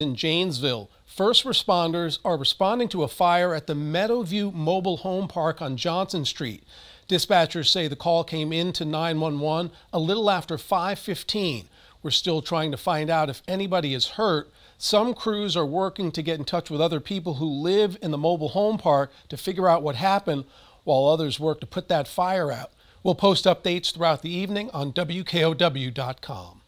in Janesville. First responders are responding to a fire at the Meadowview Mobile Home Park on Johnson Street. Dispatchers say the call came in to 911 a little after 5:15. We're still trying to find out if anybody is hurt. Some crews are working to get in touch with other people who live in the mobile home park to figure out what happened, while others work to put that fire out. We'll post updates throughout the evening on WKOW.com.